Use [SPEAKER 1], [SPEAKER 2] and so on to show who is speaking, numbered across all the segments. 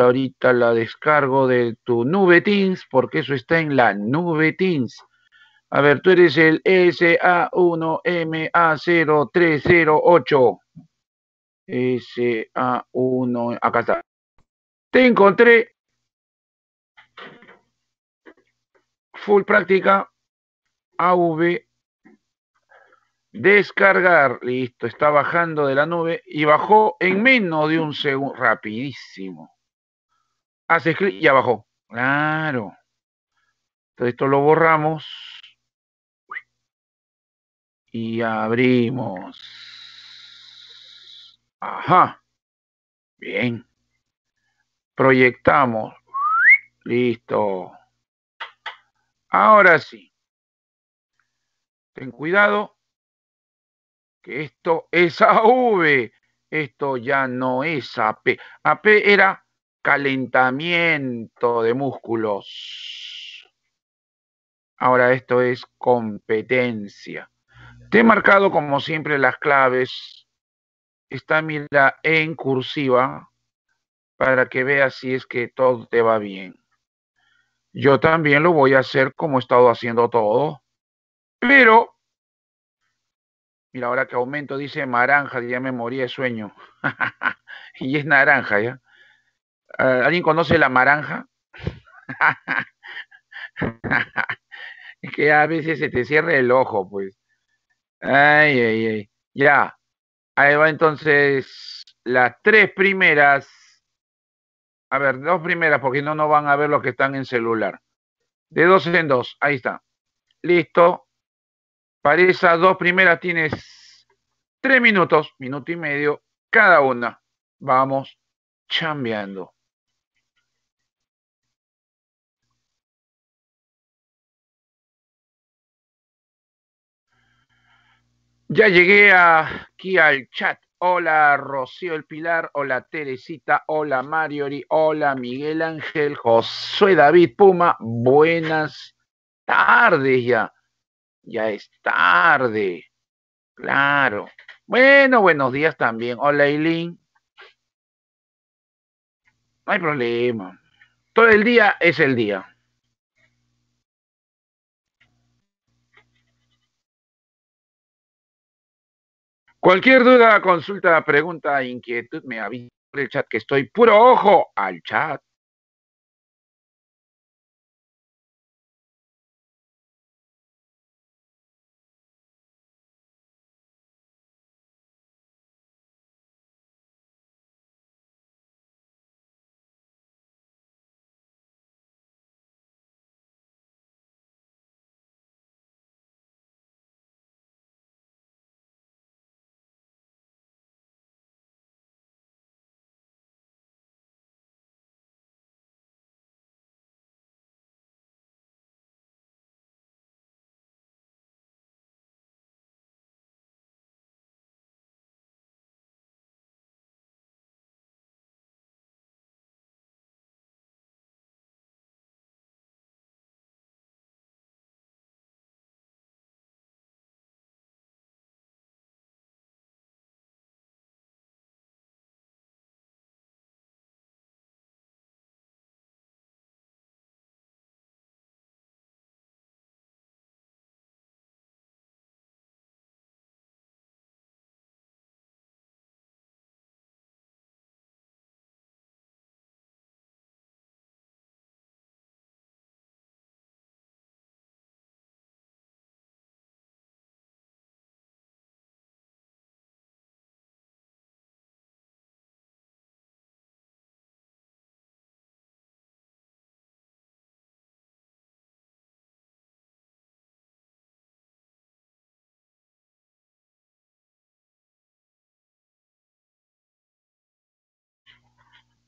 [SPEAKER 1] ahorita la descargo de tu nube Teams, porque eso está en la nube Teams. A ver, tú eres el SA1MA0308. SA1, acá está. Te encontré. Full práctica. AV. Descargar. Listo, está bajando de la nube y bajó en menos de un segundo. Rapidísimo. Hace ah, clic y abajo. Claro. Entonces esto lo borramos. Y abrimos. Ajá. Bien. Proyectamos. Listo. Ahora sí. Ten cuidado que esto es AV. Esto ya no es AP. AP era calentamiento de músculos. Ahora esto es competencia. Te he marcado como siempre las claves. Está mira en cursiva para que veas si es que todo te va bien. Yo también lo voy a hacer como he estado haciendo todo. Pero, mira, ahora que aumento, dice naranja, ya me morí de sueño. y es naranja, ¿ya? Ah, ¿Alguien conoce la naranja? es que a veces se te cierra el ojo, pues. Ay, ay, ay. Ya. Ahí va entonces las tres primeras. A ver, dos primeras, porque no no van a ver los que están en celular. De dos en dos. Ahí está. Listo. Para esas dos primeras tienes tres minutos, minuto y medio, cada una. Vamos chambeando. Ya llegué aquí al chat. Hola Rocío El Pilar, hola Teresita, hola Mariori, hola Miguel Ángel, Josué David Puma, buenas tardes ya. Ya es tarde. Claro. Bueno, buenos días también. Hola Eileen. No hay problema. Todo el día es el día. Cualquier duda, consulta, pregunta, inquietud, me avisa por el chat que estoy puro ojo al
[SPEAKER 2] chat.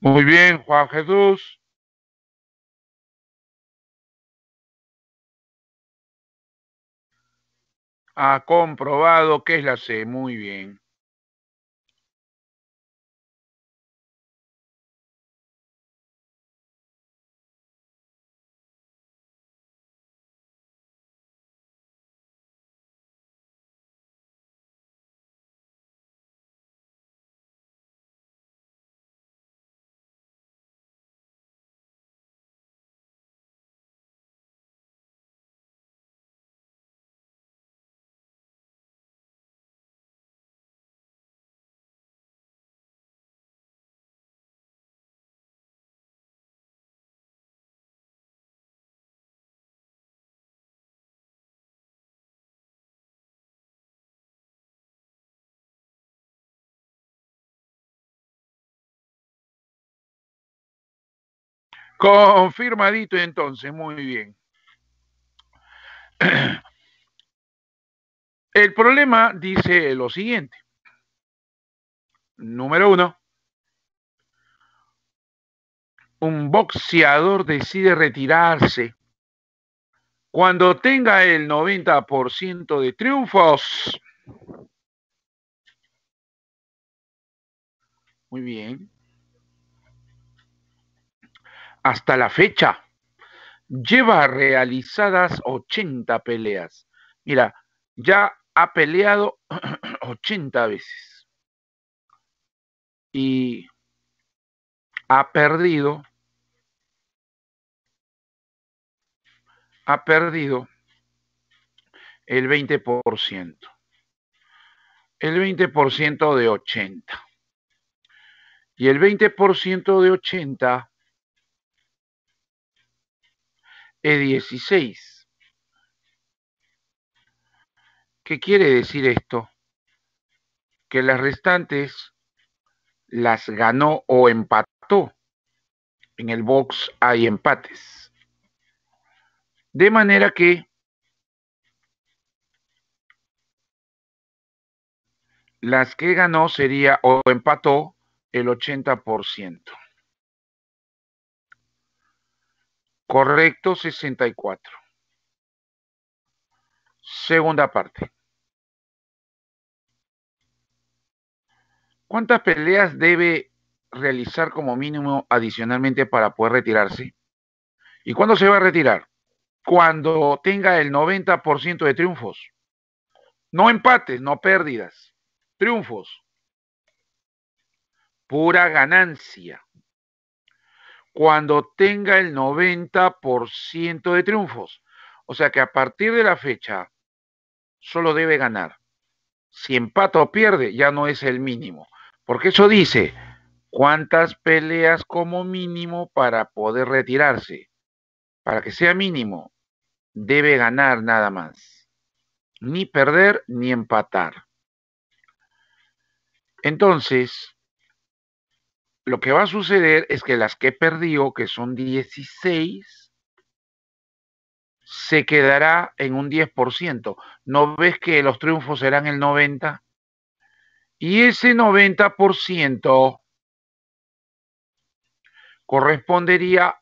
[SPEAKER 2] Muy bien, Juan Jesús. Ha comprobado que es la C. Muy bien.
[SPEAKER 1] Confirmadito entonces, muy bien. El problema dice lo siguiente. Número uno, un boxeador decide retirarse cuando tenga el 90% de triunfos. Muy bien. Hasta la fecha, lleva realizadas 80 peleas. Mira, ya ha peleado 80 veces. Y ha perdido. Ha perdido el 20%. El 20% de 80. Y el 20% de 80 E16. ¿Qué quiere decir esto? Que las restantes las ganó o empató. En el box hay empates. De manera que las que ganó sería o empató el 80%. Correcto 64. Segunda parte. ¿Cuántas peleas debe realizar como mínimo adicionalmente para poder retirarse? ¿Y cuándo se va a retirar? Cuando tenga el 90% de triunfos. No empates, no pérdidas. Triunfos. Pura ganancia cuando tenga el 90% de triunfos. O sea que a partir de la fecha solo debe ganar. Si empata o pierde, ya no es el mínimo. Porque eso dice cuántas peleas como mínimo para poder retirarse. Para que sea mínimo, debe ganar nada más. Ni perder ni empatar. Entonces, lo que va a suceder es que las que perdió, que son 16, se quedará en un 10%. ¿No ves que los triunfos serán el 90%? Y ese 90% correspondería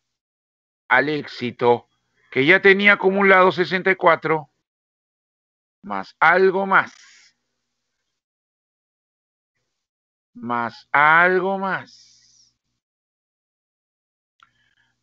[SPEAKER 1] al éxito que ya tenía acumulado 64 más algo más más algo más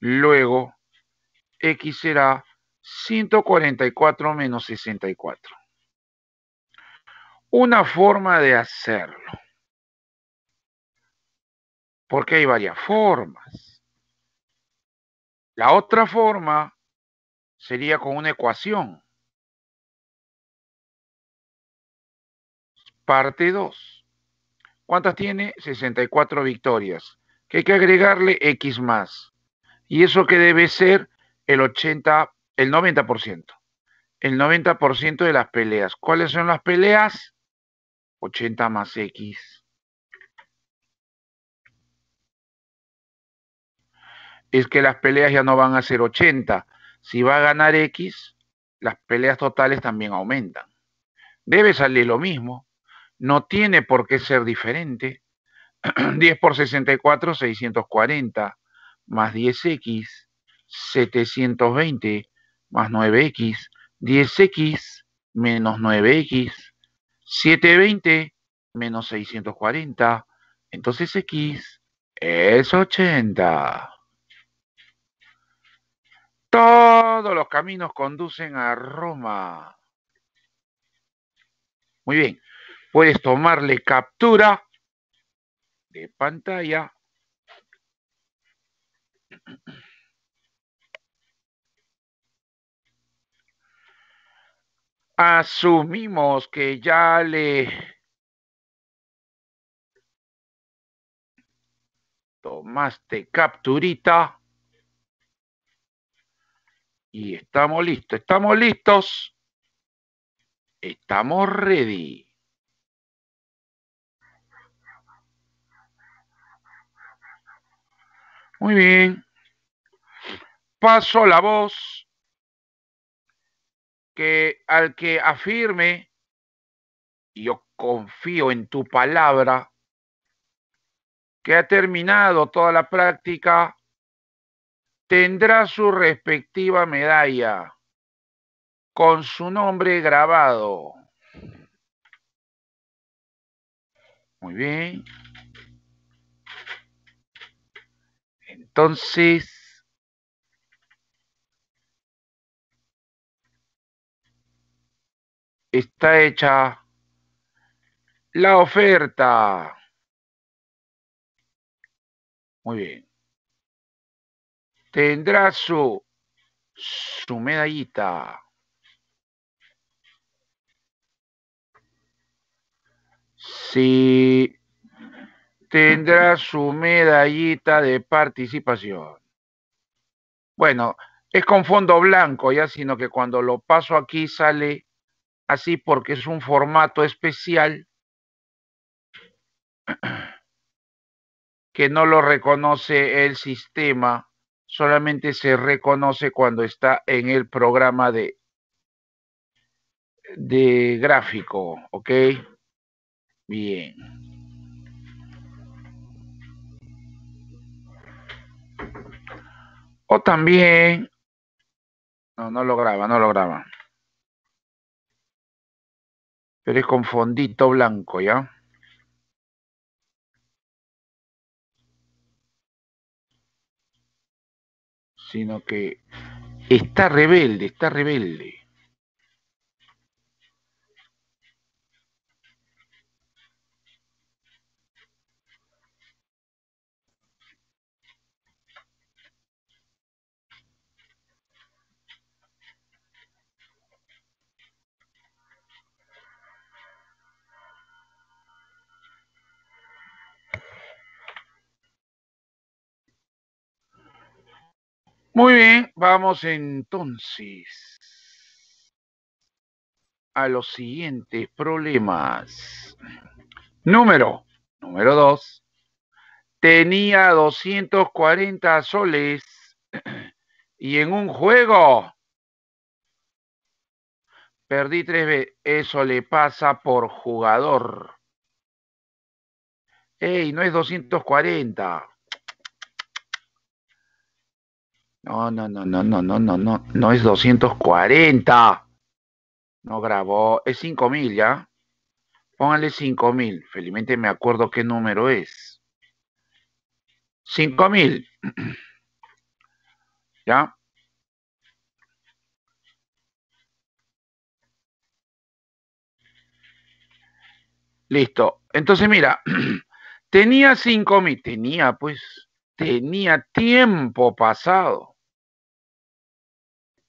[SPEAKER 1] Luego, x será 144 menos 64. Una forma de hacerlo. Porque hay varias formas. La otra forma sería con una ecuación. Parte 2. ¿Cuántas tiene? 64 victorias. Que hay que agregarle x más. Y eso que debe ser el 80, el 90%. El 90% de las peleas. ¿Cuáles son las peleas? 80 más X. Es que las peleas ya no van a ser 80. Si va a ganar X, las peleas totales también aumentan. Debe salir lo mismo. No tiene por qué ser diferente. 10 por 64, 640 más 10x, 720 más 9x, 10x menos 9x, 720 menos 640, entonces x es 80. Todos los caminos conducen a Roma. Muy bien, puedes tomarle captura de pantalla asumimos que ya le tomaste capturita y estamos listos, estamos listos, estamos ready. Muy bien. Paso la voz que al que afirme, y yo confío en tu palabra, que ha terminado toda la práctica, tendrá su respectiva medalla con su nombre grabado. Muy bien.
[SPEAKER 2] Entonces, está hecha
[SPEAKER 1] la oferta. Muy bien. Tendrá su, su medallita. Sí. Tendrá su medallita de participación. Bueno, es con fondo blanco ya, sino que cuando lo paso aquí sale así porque es un formato especial que no lo reconoce el sistema, solamente se reconoce cuando está en el programa de, de gráfico, ¿ok? Bien. O también, no, no lo graba, no lo graba pero es con fondito
[SPEAKER 2] blanco, ¿ya?
[SPEAKER 1] Sino que está rebelde, está rebelde. Muy bien, vamos entonces a los siguientes problemas. Número, número 2. Tenía 240 soles y en un juego perdí 3 veces. Eso le pasa por jugador. ¡Ey! No es 240. No, no, no, no, no, no, no, no, no es 240. No grabó, es 5000, ¿ya? Póngale 5000. Felizmente me acuerdo qué número es. 5000. ¿Ya? Listo. Entonces, mira, tenía 5000, tenía pues, tenía tiempo pasado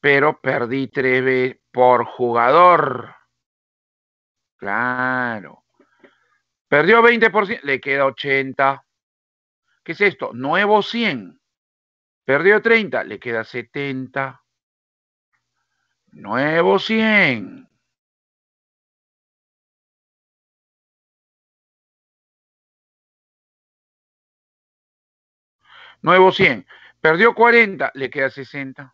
[SPEAKER 1] pero perdí tres veces por jugador. Claro. Perdió 20%, le queda 80. ¿Qué es esto? Nuevo 100. Perdió 30, le queda 70. Nuevo 100. Nuevo 100. Perdió 40, le queda 60.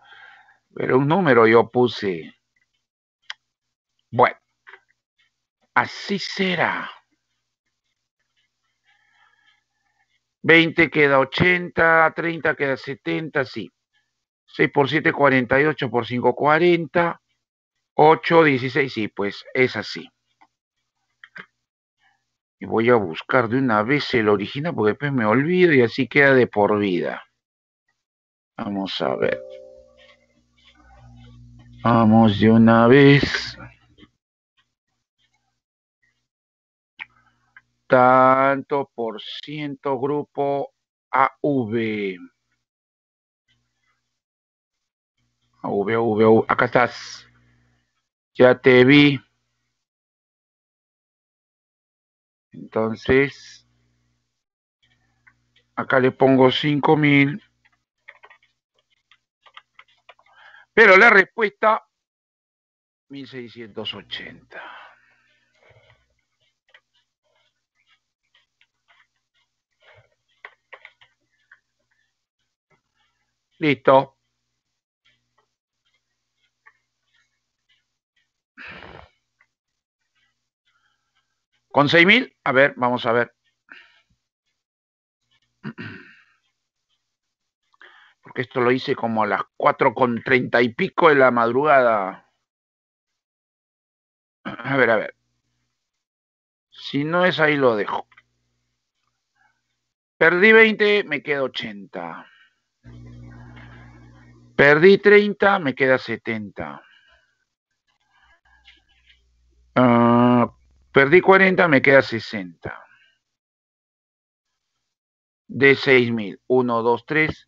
[SPEAKER 1] Pero un número yo puse. Bueno, así será. 20 queda 80, 30 queda 70, sí. 6 por 7, 48, por 5, 40, 8, 16, sí, pues es así. Y voy a buscar de una vez el original porque después me olvido y así queda de por vida. Vamos a ver. Vamos de una vez. Tanto por ciento grupo AV. AV, AV, AV. Acá estás. Ya te vi.
[SPEAKER 2] Entonces,
[SPEAKER 1] acá le pongo cinco mil. Pero la respuesta, 1680. Listo. Con 6.000, a ver, vamos a ver porque esto lo hice como a las 4 con 30 y pico de la madrugada. A ver, a ver. Si no es ahí, lo dejo. Perdí 20, me queda 80. Perdí 30, me queda 70. Ah, perdí 40, me queda 60. De 6.000. 1, 2, 3,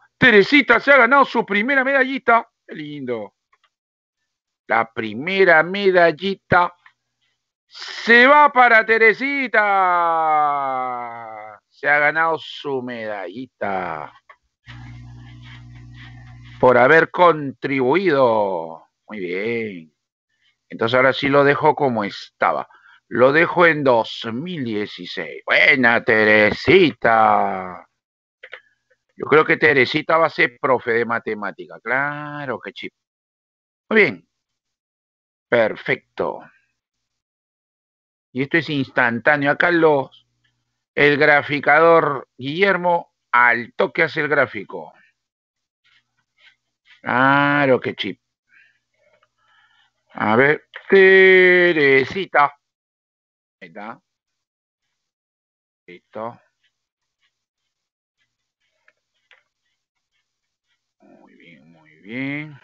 [SPEAKER 1] Teresita se ha ganado su primera medallita. Qué lindo. La primera medallita se va para Teresita. Se ha ganado su medallita por haber contribuido. Muy bien. Entonces ahora sí lo dejo como estaba. Lo dejo en 2016. Buena Teresita. Yo creo que Teresita va a ser profe de matemática. Claro, que chip. Muy bien. Perfecto. Y esto es instantáneo. Acá el graficador Guillermo al toque hace el gráfico. Claro, que chip. A ver, Teresita. Ahí está. Listo. bien.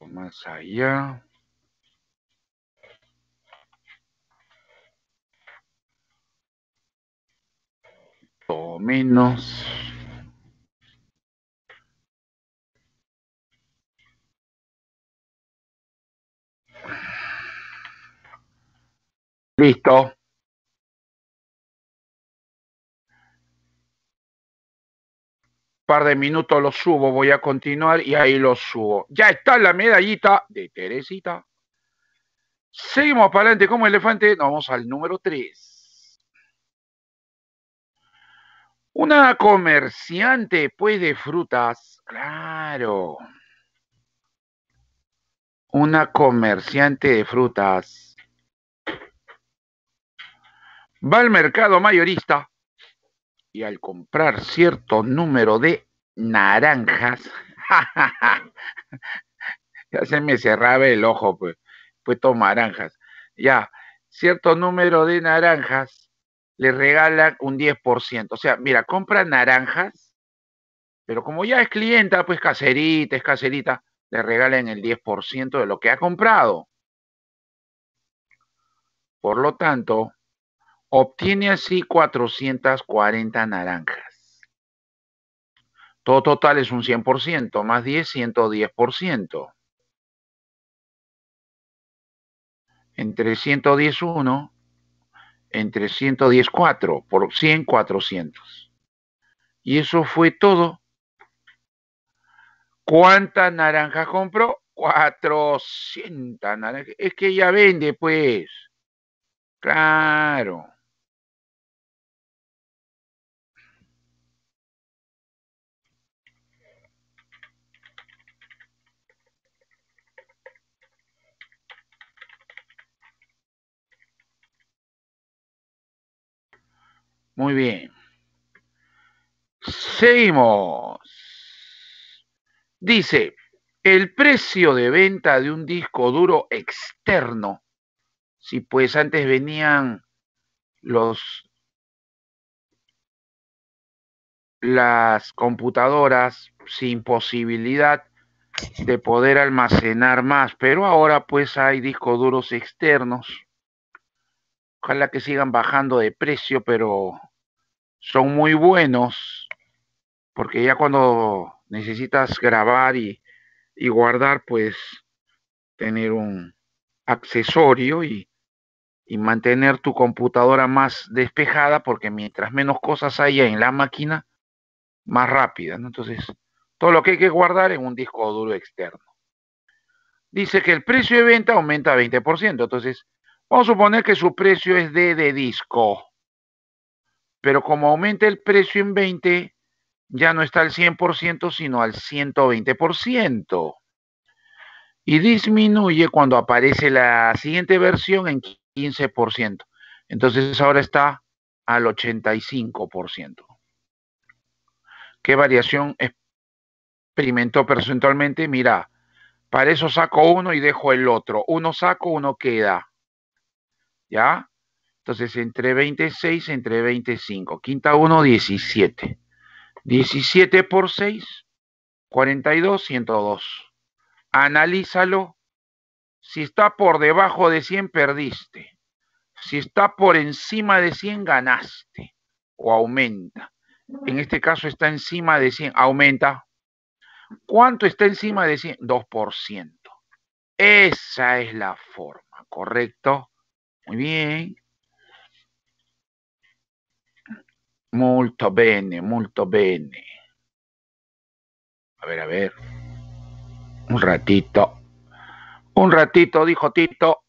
[SPEAKER 2] Más allá.
[SPEAKER 1] O menos. listo par de minutos lo subo, voy a continuar y ahí lo subo. Ya está la medallita de Teresita. Seguimos para adelante como elefante, nos vamos al número 3. Una comerciante, pues, de frutas, claro. Una comerciante de frutas va al mercado mayorista y al comprar cierto número de naranjas, ya se me cerraba el ojo, pues, pues toma naranjas, ya, cierto número de naranjas, le regalan un 10%. O sea, mira, compra naranjas, pero como ya es clienta, pues caserita, es caserita, le regalan el 10% de lo que ha comprado. Por lo tanto, Obtiene así 440 naranjas. Todo total es un 100%, más 10, 110%. Entre 111, entre 114, por 100, 400. Y eso fue todo. ¿Cuántas naranjas compró? 400 naranjas. Es que ella vende, pues. Claro. Muy bien. Seguimos. Dice, el precio de venta de un disco duro externo, si pues antes venían los las computadoras sin posibilidad de poder almacenar más, pero ahora pues hay discos duros externos Ojalá que sigan bajando de precio, pero son muy buenos porque ya cuando necesitas grabar y, guardar, pues tener un accesorio y, mantener tu computadora más despejada porque mientras menos cosas haya en la máquina, más rápida. Entonces, todo lo que hay que guardar en un disco duro externo. Dice que el precio de venta aumenta 20%. Entonces, Vamos a suponer que su precio es D de disco, pero como aumenta el precio en 20, ya no está al 100%, sino al 120%. Y disminuye cuando aparece la siguiente versión en 15%. Entonces ahora está al 85%. ¿Qué variación experimentó percentualmente? Mira, para eso saco uno y dejo el otro. Uno saco, uno queda. ¿ya? Entonces, entre 26, entre 25. Quinta 1, 17. 17 por 6, 42, 102. Analízalo. Si está por debajo de 100, perdiste. Si está por encima de 100, ganaste o aumenta. En este caso está encima de 100, aumenta. ¿Cuánto está encima de 100? 2%. Esa es la forma, ¿correcto? Muy bien. Molto bene, molto bene. A ver, a ver. Un ratito. Un ratito, dijo Tito.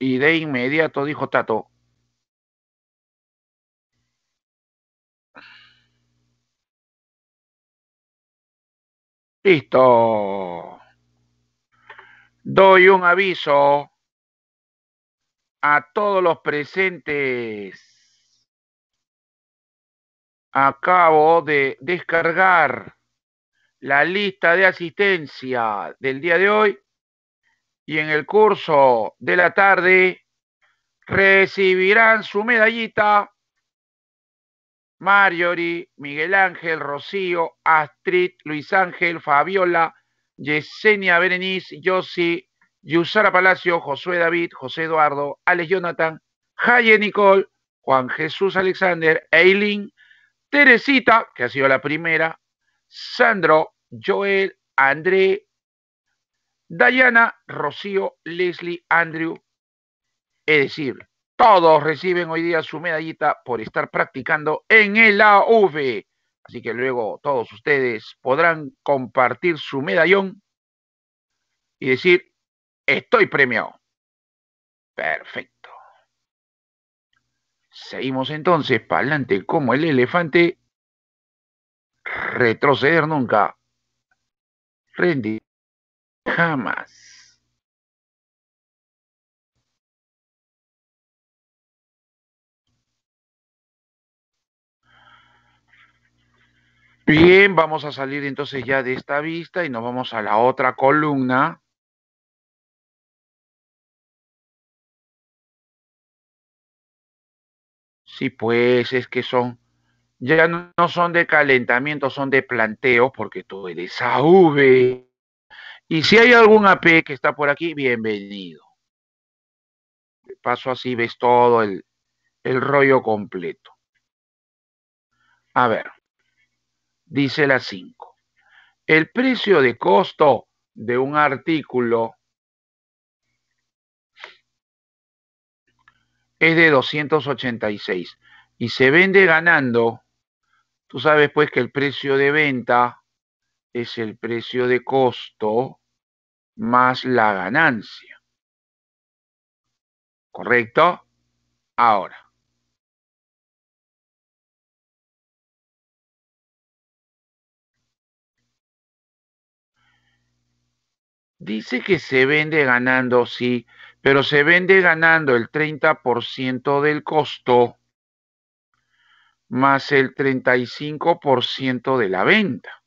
[SPEAKER 1] Y de inmediato dijo Tato.
[SPEAKER 2] Listo.
[SPEAKER 1] Doy un aviso a todos los presentes. Acabo de descargar la lista de asistencia del día de hoy y en el curso de la tarde recibirán su medallita Marjorie, Miguel Ángel, Rocío, Astrid, Luis Ángel, Fabiola, Yesenia Berenice, Yossi, Yusara Palacio, Josué David, José Eduardo, Alex Jonathan, Jaye Nicole, Juan Jesús Alexander, Eileen, Teresita, que ha sido la primera, Sandro, Joel, André, Dayana, Rocío, Leslie, Andrew. Es decir, todos reciben hoy día su medallita por estar practicando en el AV. Así que luego todos ustedes podrán compartir su medallón y decir, Estoy premiado. Perfecto. Seguimos entonces para adelante como el elefante. Retroceder nunca. Rendir jamás. Bien, vamos a salir entonces ya de esta vista y nos vamos a la otra columna Sí, pues es que son, ya no, son de calentamiento, son de planteo, porque tú eres AV. Y si hay algún AP que está por aquí, bienvenido. paso así, ves todo el, el rollo completo. A ver, dice la 5. El precio de costo de un artículo es de 286 y se vende ganando, tú sabes pues que el precio de venta es el precio de costo más la ganancia. ¿Correcto? Ahora. Dice que se vende ganando si pero se vende ganando el 30% del costo más el 35% de la venta.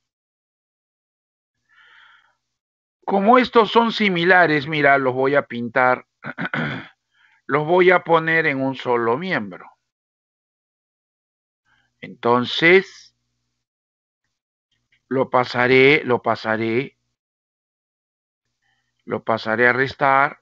[SPEAKER 1] Como estos son similares, mira, los voy a pintar, los voy a poner en un solo miembro. Entonces, lo pasaré, lo pasaré, lo pasaré a restar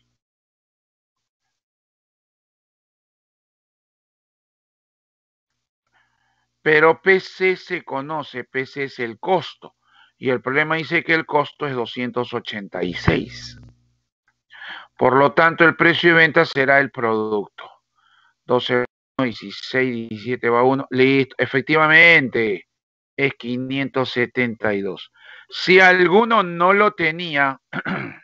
[SPEAKER 1] pero PC se conoce, PC es el costo. Y el problema dice que el costo es 286. Por lo tanto, el precio de venta será el producto. 12, 16, 17 va 1. Listo, efectivamente, es 572. Si alguno no lo tenía,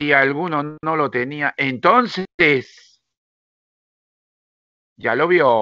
[SPEAKER 1] si alguno no lo tenía, entonces ya lo vio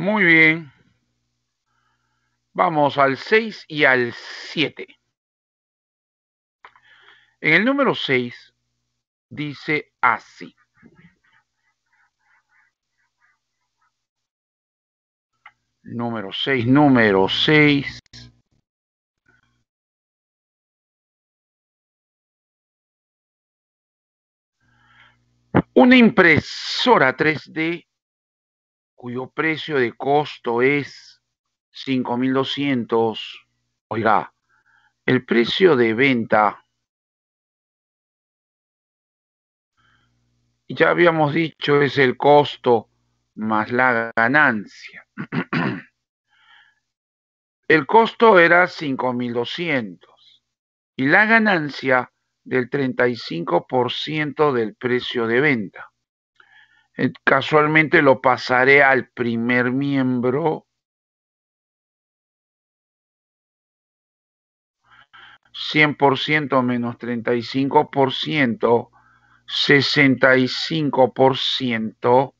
[SPEAKER 1] Muy bien. Vamos al 6 y al 7. En el número 6 dice así. Número 6, número
[SPEAKER 2] 6.
[SPEAKER 1] Una impresora 3D cuyo precio de costo es 5.200, oiga, el precio de venta, ya habíamos dicho, es el costo más la ganancia. el costo era 5.200 y la ganancia del 35% del precio de venta. Eh, casualmente lo pasaré al primer miembro. ¿100% menos 35%? ¿65%?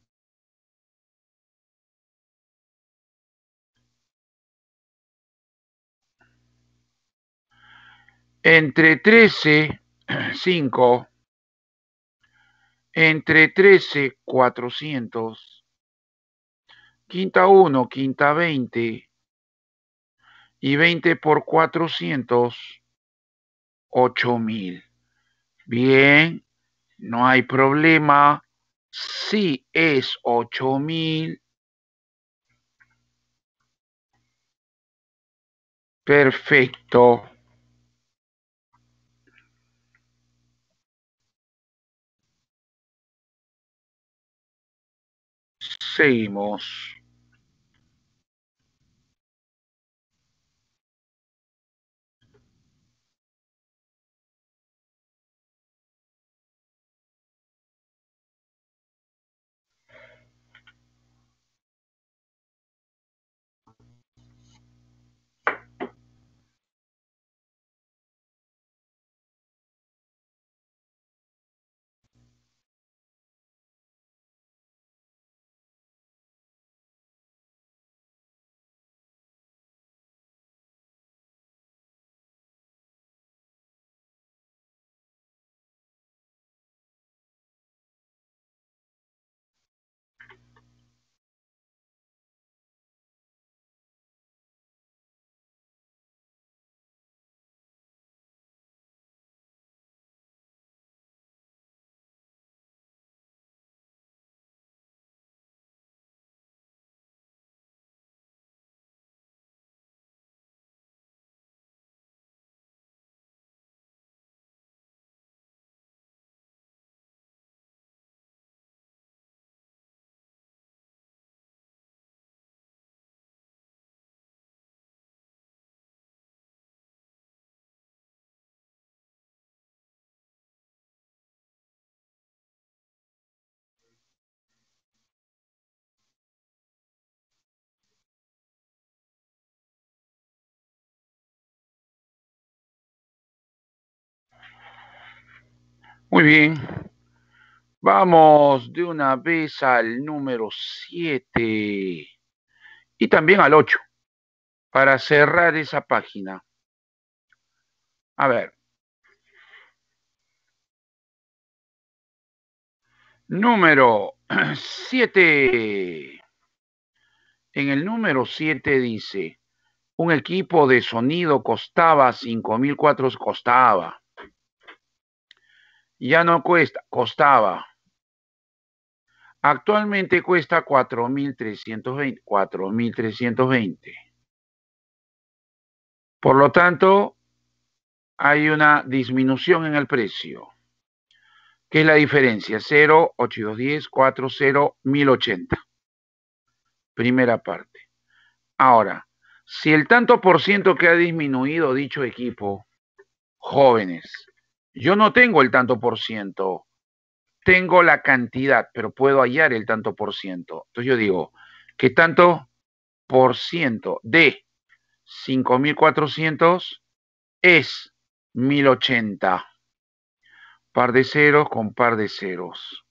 [SPEAKER 1] Entre 13, 5 entre 13, 400, quinta 1, quinta 20 y 20 por 400, 8000. Bien, no hay problema. Si es 8000.
[SPEAKER 2] Perfecto. seguimos
[SPEAKER 1] Muy bien. Vamos de una vez al número 7 y también al 8 para cerrar esa página. A ver. Número 7. En el número 7 dice, un equipo de sonido costaba cuatro costaba ya no cuesta, costaba. Actualmente cuesta 4.320. Por lo tanto, hay una disminución en el precio. ¿Qué es la diferencia? 0, 8, 2, 10, 4, Primera parte. Ahora, si el tanto por ciento que ha disminuido dicho equipo, jóvenes, yo no tengo el tanto por ciento, tengo la cantidad, pero puedo hallar el tanto por ciento. Entonces yo digo, ¿qué tanto por ciento de 5400 es 1080? Par de ceros con par de ceros.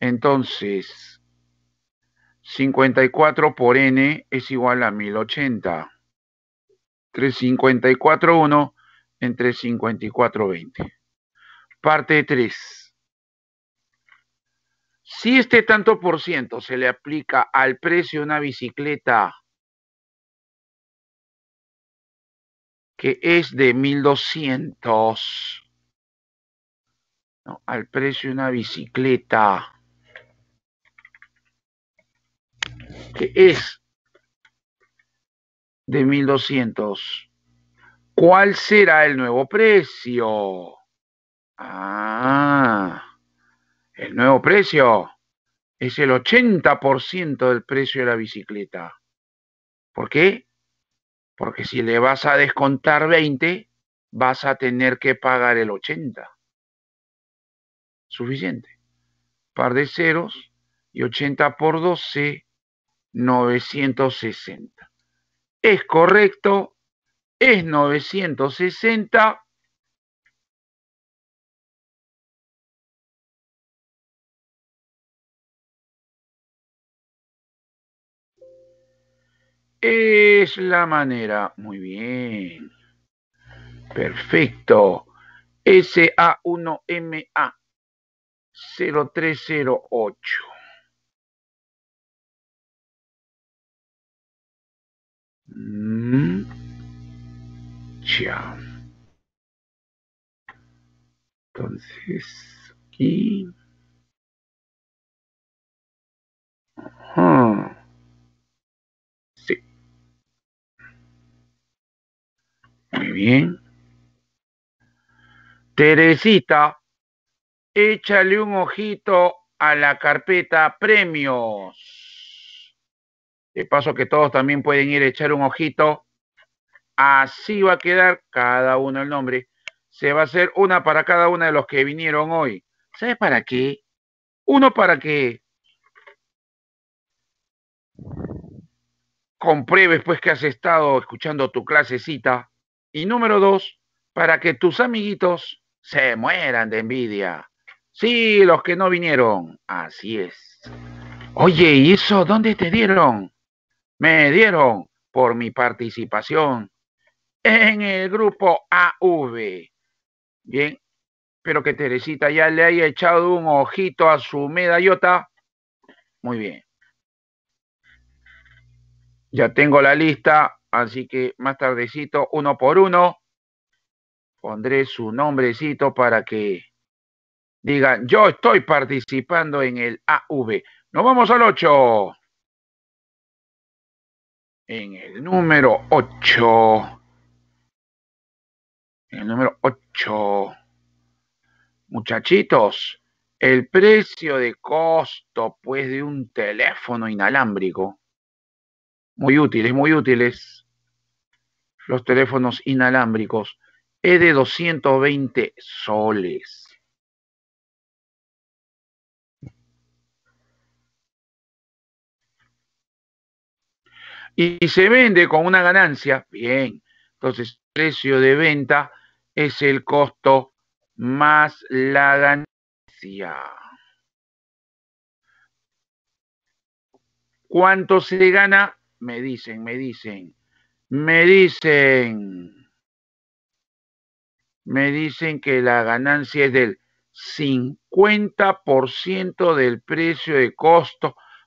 [SPEAKER 1] Entonces, 54 por n es igual a 1080. 354.1 en 354.20. Parte 3. Si este tanto por ciento se le aplica al precio de una bicicleta que es de 1200, no, al precio de una bicicleta que es de 1200. ¿Cuál será el nuevo precio? Ah, el nuevo precio es el 80% del precio de la bicicleta. ¿Por qué? Porque si le vas a descontar 20, vas a tener que pagar el 80. Suficiente. Par de ceros y 80 por 12, 960 es correcto, es 960. Es la manera. Muy bien. Perfecto. SA1MA 0308.
[SPEAKER 2] Ya. Entonces, aquí.
[SPEAKER 1] Sí. Muy bien. Teresita, échale un ojito a la carpeta premios. De paso que todos también pueden ir a echar un ojito. Así va a quedar cada uno el nombre. Se va a hacer una para cada uno de los que vinieron hoy. ¿Sabes para qué? Uno para que compruebes pues que has estado escuchando tu clasecita. Y número dos, para que tus amiguitos se mueran de envidia. Sí, los que no vinieron. Así es. Oye, ¿y eso dónde te dieron? me dieron por mi participación en el grupo AV. Bien, pero que Teresita ya le haya echado un ojito a su medallota. Muy bien. Ya tengo la lista, así que más tardecito, uno por uno, pondré su nombrecito para que digan, yo estoy participando en el AV. Nos vamos al 8 en el número 8. En el número 8. Muchachitos, el precio de costo pues de un teléfono inalámbrico. Muy útiles, muy útiles. Los teléfonos inalámbricos es de 220 soles. y se vende con una ganancia, bien. Entonces, el precio de venta es el costo más la ganancia. ¿Cuánto se gana? Me dicen, me dicen, me dicen, me dicen que la ganancia es del 50% del precio de costo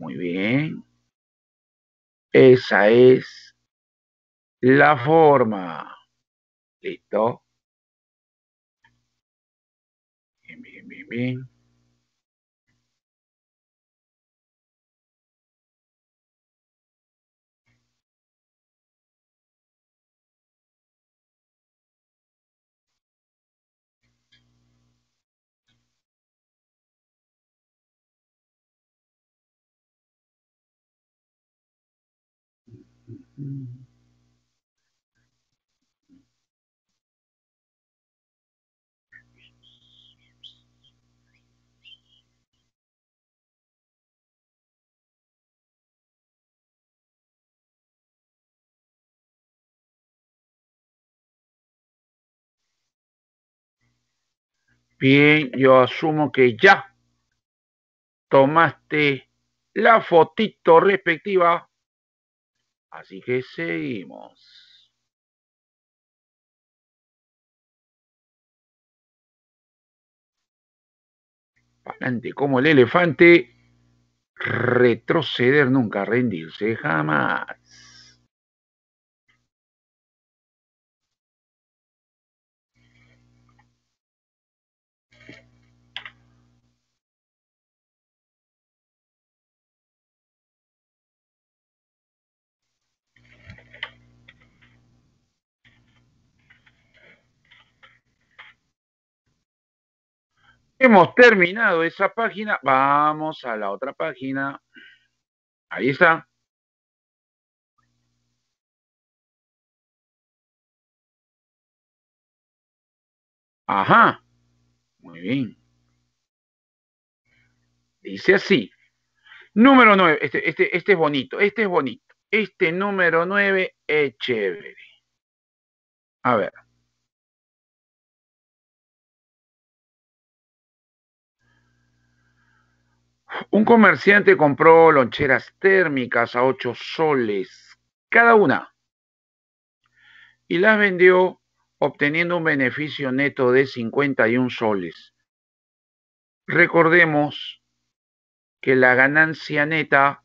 [SPEAKER 1] Muy bien. Esa es la forma.
[SPEAKER 2] ¿Listo? Bien, bien, bien, bien.
[SPEAKER 1] Bien, yo asumo que ya tomaste la fotito respectiva Así que seguimos. Adelante como el elefante, retroceder nunca, rendirse jamás. Hemos terminado esa página. Vamos a la otra página. Ahí está.
[SPEAKER 2] Ajá. Muy bien.
[SPEAKER 1] Dice así. Número 9. Este, este, este, es bonito. Este es bonito. Este número 9 es chévere. A ver. Un comerciante compró loncheras térmicas a 8 soles cada una y las vendió obteniendo un beneficio neto de 51 soles. Recordemos que la ganancia neta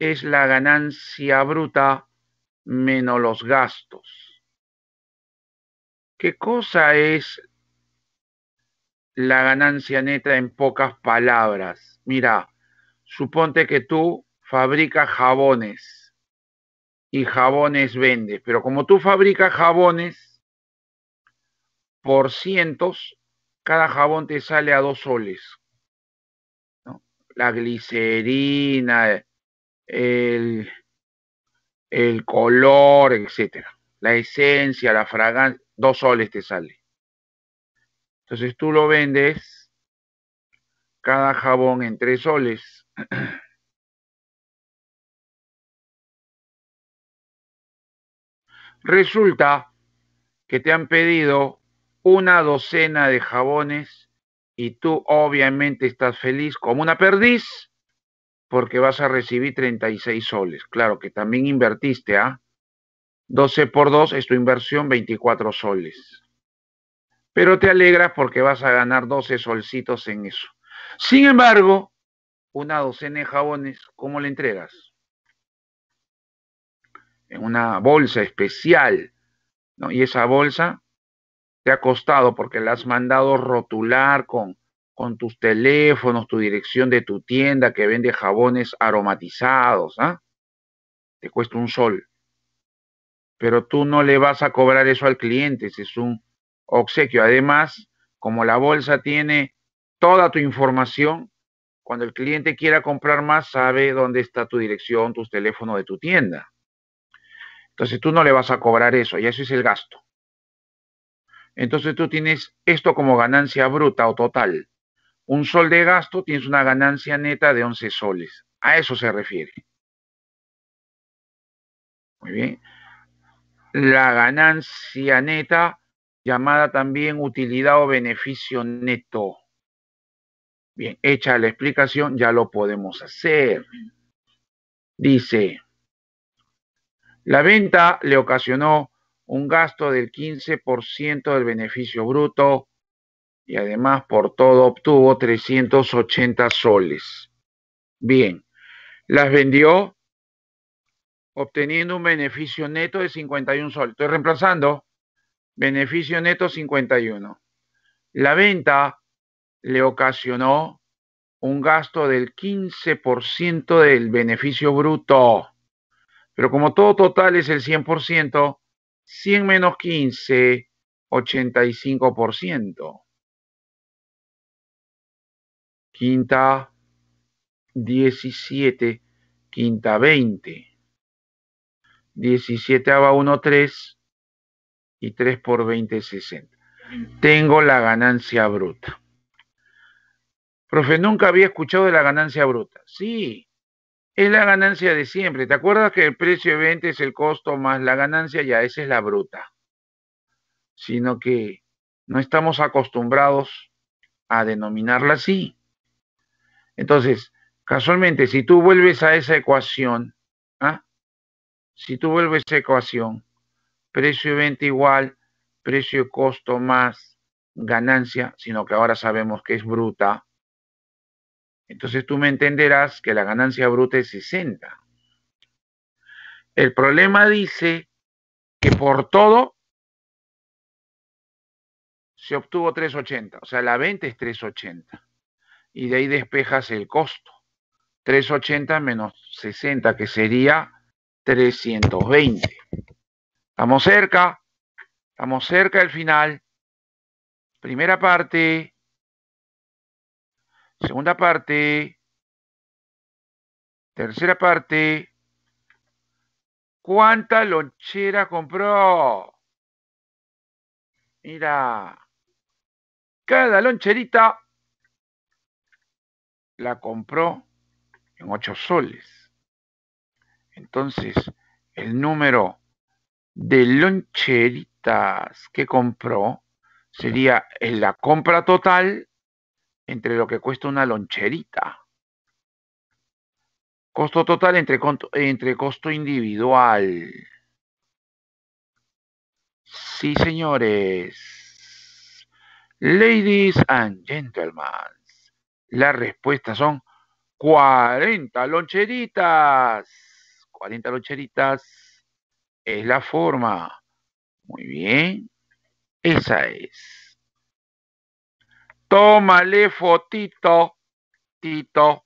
[SPEAKER 1] es la ganancia bruta menos los gastos. ¿Qué cosa es la ganancia neta en pocas palabras? mira, suponte que tú fabricas jabones y jabones vendes, pero como tú fabricas jabones por cientos, cada jabón te sale a dos soles. La glicerina, el, color, etcétera. La esencia, la fragancia, dos soles te sale. Entonces tú lo vendes cada jabón en tres soles. Resulta que te han pedido una docena de jabones y tú obviamente estás feliz como una perdiz porque vas a recibir 36 soles. Claro que también invertiste, ¿ah? 12 por 2 es tu inversión, 24 soles. Pero te alegras porque vas a ganar 12 solcitos en eso. Sin embargo, una docena de jabones, ¿cómo le entregas? En una bolsa especial, ¿no? Y esa bolsa te ha costado porque la has mandado rotular con, con tus teléfonos, tu dirección de tu tienda que vende jabones aromatizados, ¿ah? Te cuesta un sol. Pero tú no le vas a cobrar eso al cliente, es un obsequio. Además, como la bolsa tiene toda tu información. Cuando el cliente quiera comprar más, sabe dónde está tu dirección, tus teléfonos de tu tienda. Entonces tú no le vas a cobrar eso, y eso es el gasto. Entonces tú tienes esto como ganancia bruta o total. Un sol de gasto tienes una ganancia neta de 11 soles. A eso se refiere. Muy bien. La ganancia neta, llamada también utilidad o beneficio neto. Bien, hecha la explicación, ya lo podemos hacer. Dice, la venta le ocasionó un gasto del 15% del beneficio bruto y además por todo obtuvo 380 soles. Bien, las vendió obteniendo un beneficio neto de 51 soles. Estoy reemplazando beneficio neto 51. La venta le ocasionó un gasto del 15% del beneficio bruto. Pero como todo total es el 100%, 100 menos 15, 85%. Quinta 17, quinta 20. 17 va 1, 3 y 3 por 20 60. Tengo la ganancia bruta. Profe, nunca había escuchado de la ganancia bruta. Sí, es la ganancia de siempre. ¿Te acuerdas que el precio de venta es el costo más la ganancia? Ya, esa es la bruta. Sino que no estamos acostumbrados a denominarla así. Entonces, casualmente, si tú vuelves a esa ecuación, ¿ah? si tú vuelves a esa ecuación, precio de venta igual, precio de costo más ganancia, sino que ahora sabemos que es bruta, entonces tú me entenderás que la ganancia bruta es 60. El problema dice que por todo se obtuvo 380, o sea, la venta es 380. Y de ahí despejas el costo. 380 menos 60, que sería 320. Estamos cerca, estamos cerca del final. Primera parte. Segunda parte. Tercera parte. ¿Cuánta lonchera compró? Mira. Cada loncherita la compró en 8 soles. Entonces, el número de loncheritas que compró sería en la compra total entre lo que cuesta una loncherita. Costo total entre, entre costo individual. Sí, señores. Ladies and gentlemen, la respuesta son 40 loncheritas. 40 loncheritas es la forma. Muy bien. Esa es. Tómale fotito, Tito.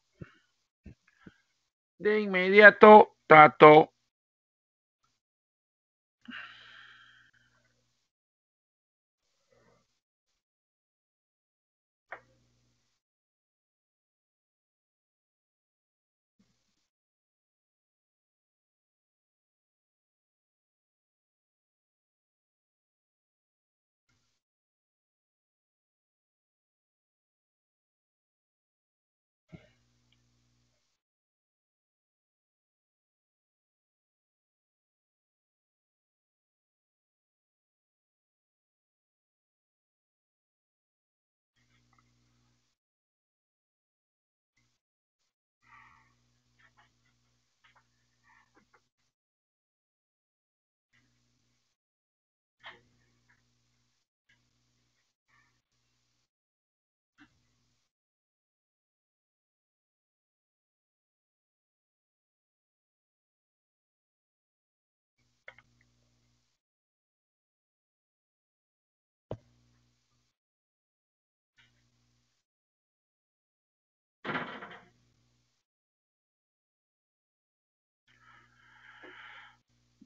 [SPEAKER 1] De inmediato,
[SPEAKER 2] Tato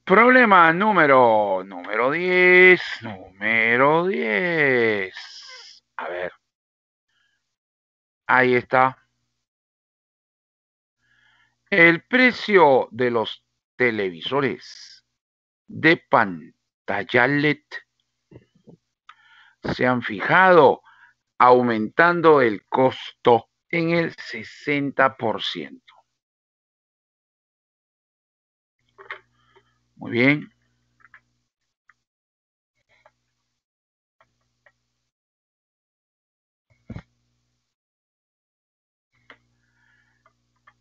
[SPEAKER 1] Problema número, número 10, número 10. A ver. Ahí está. El precio de los televisores de pantalla LED se han fijado aumentando el costo en el 60%. Muy bien.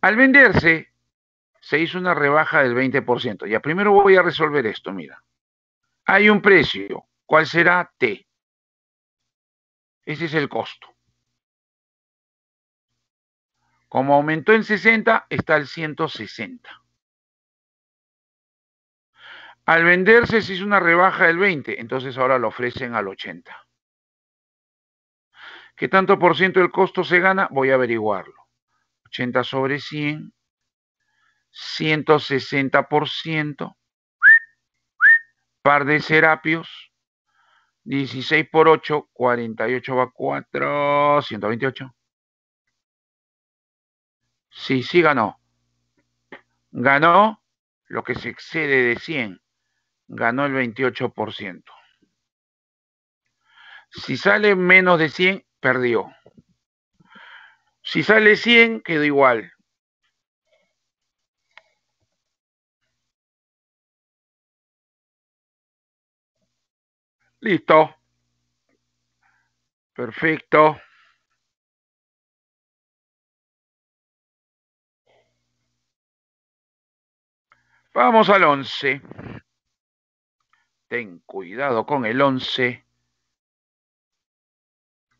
[SPEAKER 1] Al venderse, se hizo una rebaja del 20%. Ya primero voy a resolver esto, mira. Hay un precio. ¿Cuál será T? Ese es el costo. Como aumentó en 60, está el 160. Al venderse se hizo una rebaja del 20, entonces ahora lo ofrecen al 80. ¿Qué tanto por ciento del costo se gana? Voy a averiguarlo. 80 sobre 100, 160%, par de serapios, 16 por 8, 48 va 4, 128. Sí, sí ganó. Ganó lo que se excede de 100 ganó el 28%. Si sale menos de 100, perdió. Si sale 100, quedó igual.
[SPEAKER 2] Listo. Perfecto.
[SPEAKER 1] Vamos al 11 ten cuidado con el once,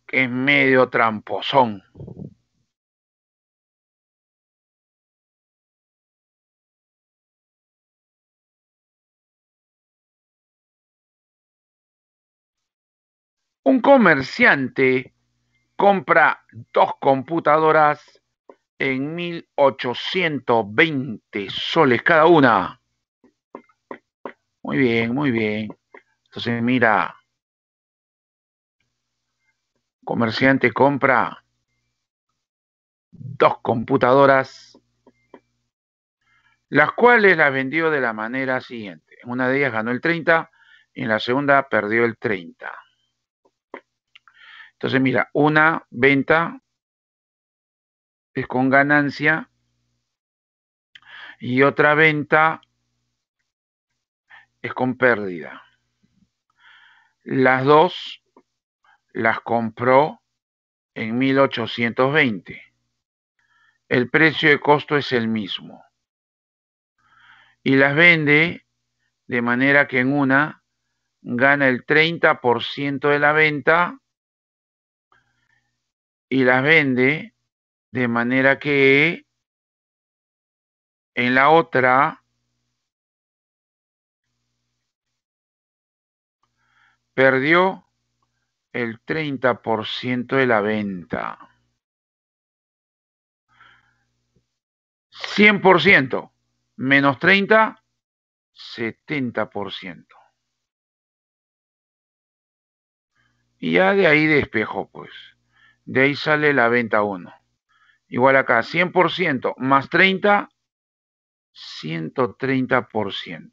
[SPEAKER 1] que es medio tramposón. Un comerciante compra dos computadoras en 1820 soles cada una. Muy bien, muy bien. Entonces, mira, comerciante compra dos computadoras, las cuales las vendió de la manera siguiente. En una de ellas ganó el 30 y en la segunda perdió el 30. Entonces, mira, una venta es con ganancia y otra venta es con pérdida. Las dos las compró en 1820. El precio de costo es el mismo. Y las vende de manera que en una gana el 30% de la venta y las vende de manera que en la otra perdió el 30% de la venta. 100%, menos 30, 70%. Y ya de ahí despejo, pues. De ahí sale la venta 1. Igual acá, 100% más 30, 130%.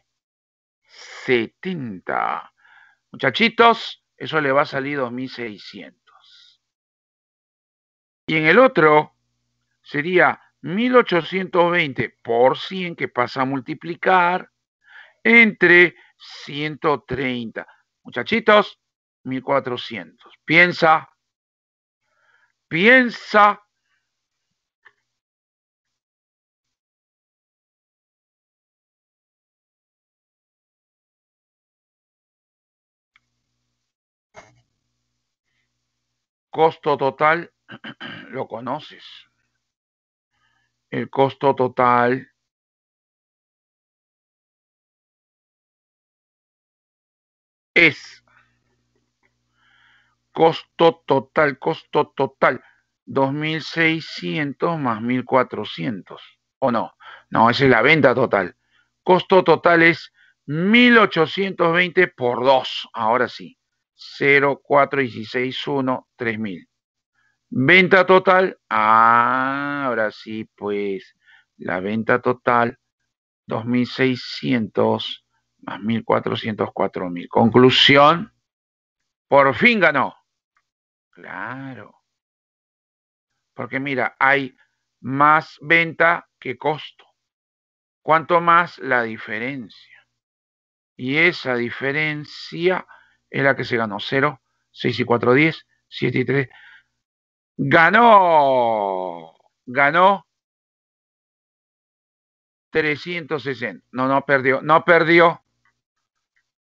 [SPEAKER 1] 70. Muchachitos, eso le va a salir 2600. Y en el otro sería 1820 por 100 que pasa a multiplicar entre 130. Muchachitos, 1400. Piensa, piensa Costo total, lo conoces. El costo total es costo total, costo total, 2.600 más 1.400. ¿O no? No, esa es la venta total. Costo total es 1.820 por 2. Ahora sí mil. Venta total. Ah, ahora sí, pues la venta total 2600 más cuatro mil. Conclusión, por fin ganó. Claro. Porque mira, hay más venta que costo. ¿Cuánto más la diferencia. Y esa diferencia es la que se ganó. 0, 6 y 4, 10, 7 y 3. Ganó, ganó 360. No, no perdió, no perdió.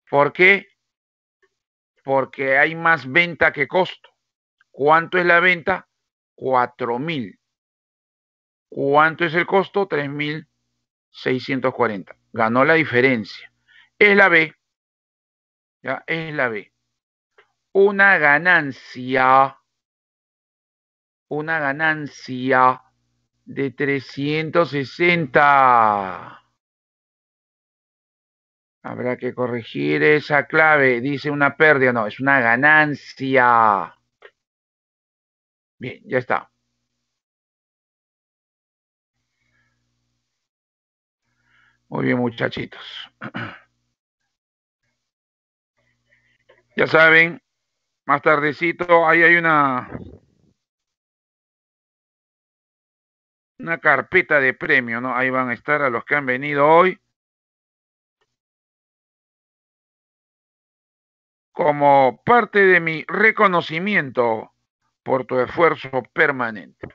[SPEAKER 1] ¿Por qué? Porque hay más venta que costo. ¿Cuánto es la venta? 4.000. ¿Cuánto es el costo? 3.640. Ganó la diferencia. Es la B. ¿ya? Es la B. Una ganancia, una ganancia de 360. Habrá que corregir esa clave. Dice una pérdida, no, es una ganancia. Bien, ya está.
[SPEAKER 2] Muy bien, muchachitos. Ya saben, más
[SPEAKER 1] tardecito, ahí hay una, una carpeta de premio, ¿no? Ahí van a estar a los que han venido hoy. Como parte de mi reconocimiento por tu esfuerzo permanente.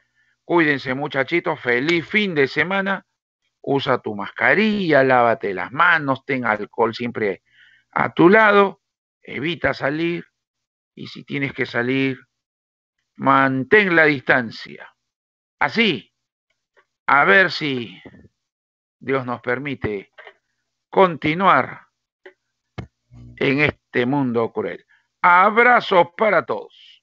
[SPEAKER 1] Cuídense muchachitos, feliz fin de semana. Usa tu mascarilla, lávate las manos, ten alcohol siempre a tu lado evita salir y si tienes que salir, mantén la distancia. Así, a ver si Dios nos permite continuar en este mundo cruel. Abrazos para
[SPEAKER 2] todos.